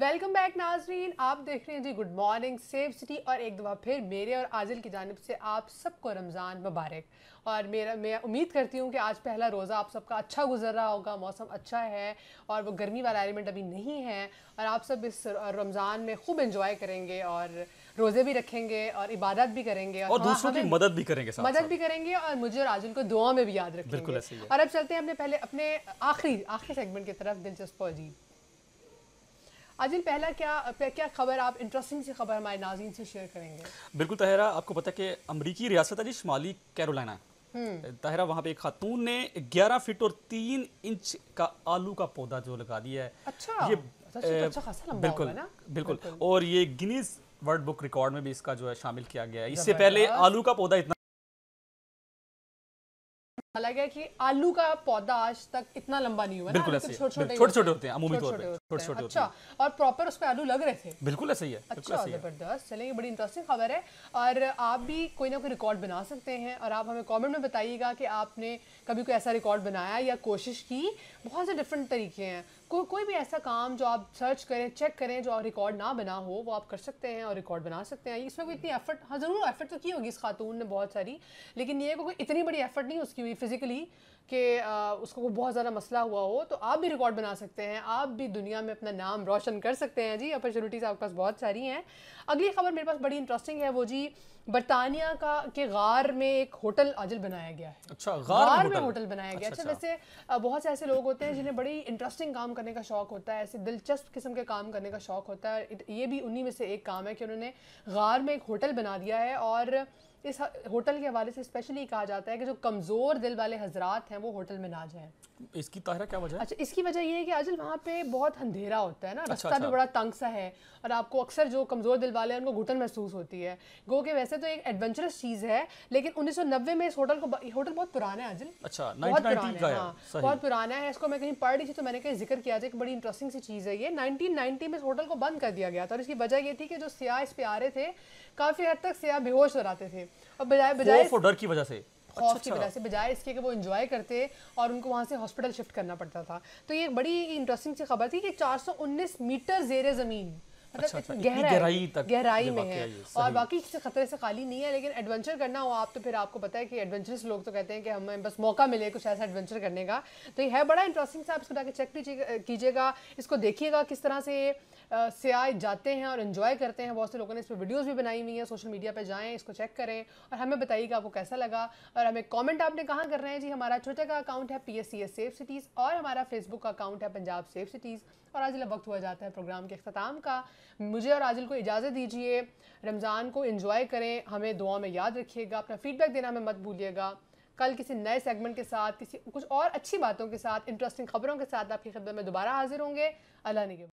Welcome back नाजरीन आप देख रहे हैं जी गुड मॉर्निंग सेफ सिटी और एक दफ़ा फिर मेरे और आजिल की जानब से आप सबको रमज़ान मुबारक और मेरा मैं उम्मीद करती हूँ कि आज पहला रोज़ा आप सबका अच्छा गुजर रहा होगा मौसम अच्छा है और वो गर्मी वाला एलिमेंट अभी नहीं है और आप सब इस रमज़ान में खूब इंजॉय करेंगे और रोज़े भी रखेंगे और इबादत भी करेंगे और, और दूसरों की मदद भी करेंगे साथ मदद भी करेंगे और मुझे और आज को दुआ में भी याद रखेंगे और अब चलते हैं अपने पहले अपने आखिरी आखिरी सेगमेंट की तरफ दिलचस्प अजीब आजिल पहला क्या क्या खबर आप इंटरेस्टिंग सी खबर हमारे नाजीन से शेयर करेंगे बिल्कुल तहरा आपको पता है कि अमरीकी रियासत है जी शुमाली कैरोलिना हम्म। तहरा वहाँ पे एक खातून ने 11 फीट और 3 इंच का आलू का पौधा जो लगा दिया है अच्छा ये अच्छा, तो अच्छा बिल्कुल, ना? बिल्कुल बिल्कुल और ये गिनीज वर्ल्ड बुक रिकॉर्ड में भी इसका जो है शामिल किया गया है इससे पहले आलू का पौधा इतना हालांकि कि आलू का पौधा आज तक इतना लंबा नहीं हुआ बिल्कुल छोटे छोटे होते हैं छोटे छोटे अच्छा और प्रॉपर उसको आलू लग रहे थे बिल्कुल ऐसे ही है अच्छा, जबरदस्त चले ये बड़ी इंटरेस्टिंग खबर है और आप भी कोई ना कोई रिकॉर्ड बना सकते हैं और आप हमें कॉमेंट में बताइएगा कि आपने कभी कोई ऐसा रिकॉर्ड बनाया या कोशिश की बहुत से डिफरेंट तरीके हैं को, कोई भी ऐसा काम जो आप सर्च करें चेक करें जो रिकॉर्ड ना बना हो वो आप कर सकते हैं और रिकॉर्ड बना सकते हैं इसमें कोई इतनी एफर्ट हाँ ज़रूर एफर्ट तो की होगी इस खातून ने बहुत सारी लेकिन ये कोई इतनी बड़ी एफर्ट नहीं उसकी हुई फिज़िकली कि उसको बहुत ज़्यादा मसला हुआ हो तो आप भी रिकॉर्ड बना सकते हैं आप भी दुनिया में अपना नाम रोशन कर सकते हैं जी अपॉर्चुनिटीज़ आपके पास बहुत सारी हैं अगली खबर मेरे पास बड़ी इंटरेस्टिंग है वो जी बरतानिया का के गार में एक होटल आजल बनाया गया है अच्छा गार, गार में होटल बनाया गया अच्छा, अच्छा, अच्छा वैसे बहुत से ऐसे लोग होते हैं जिन्हें बड़ी इंटरेस्टिंग काम करने का शौक़ होता है ऐसे दिलचस्प किस्म के काम करने का शौक़ होता है ये भी उन्हीं में से एक काम है कि उन्होंने गार में एक होटल बना दिया है और इस होटल के हवाले से स्पेशली कहा जाता है कि जो कमज़ोर दिल वाले हजरात हैं वो होटल में ना जाएं इसकी ताहरा क्या वजह अच्छा इसकी वजह ये है कि आजल वहाँ पे बहुत अंधेरा होता है ना अच्छा, रास्ता अच्छा, भी बड़ा तंग सा है और आपको अक्सर जो कमज़ोर दिल वाले हैं उनको घुटन महसूस होती है गो के वैसे तो एक एडवेंचरस चीज़ है लेकिन उन्नीस सौ नब्बे में इस होटल को होटल बहुत पुराना है आजल अच्छा बहुत पुराना है हाँ बहुत पुराना है इसको मैं कहीं पढ़ रही थी तो मैंने कहीं जिक्र किया था एक बड़ी इंटरेस्टिंग सी चीज़ है ये नाइनटीन में इस होटल को बंद कर दिया गया था और इसकी वजह ये थी कि जो सियाह इस पे आ रहे थे काफ़ी हद तक सियाह बेहोश हो रहे थे और बजाय बजाय डर की वजह से अच्छा, की वजह से बजाय इसके कि वो इन्जॉय करते और उनको वहाँ से हॉस्पिटल शिफ्ट करना पड़ता था तो ये बड़ी इंटरेस्टिंग सी खबर थी कि 419 मीटर जेर ज़मीन मतलब अच्छा, अच्छा गहराई तक गहराई में है और बाकी इससे खतरे से खाली नहीं है लेकिन एडवेंचर करना हो आप तो फिर आपको पता है कि एडवेंचरस लोग तो कहते हैं कि हमें बस मौका मिले कुछ ऐसा एडवेंचर करने का तो ये है बड़ा इंटरेस्टिंग सा आप इसको जाके चेक कीजिएगा इसको देखिएगा किस तरह से सियाह जाते हैं और इन्जॉय करते हैं बहुत से लोगों ने इस पर वीडियोज़ भी बनाई हुई हैं सोशल मीडिया पर जाएँ इसको चेक करें और हमें बताइएगा आपको कैसा लगा और हमें कॉमेंट आपने कहाँ कर रहे हैं जी हमारा ट्विटर का अकाउंट है P S C S safe cities और हमारा फेसबुक का अकाउंट है पंजाब सेफ सिटीज़ और आज वक्त हुआ जाता है प्रोग्राम के अख्ताम का मुझे और आजिल को इजाज़त दीजिए रमज़ान को इंजॉय करें हमें दुआ में याद रखिएगा अपना फीडबैक देना हमें मत भूलिएगा कल किसी नए सेगमेंट के साथ किसी कुछ और अच्छी बातों के साथ इंटरेस्टिंग खबरों के साथ आपकी खिदमत में दोबारा हाजिर होंगे अल्लाह ने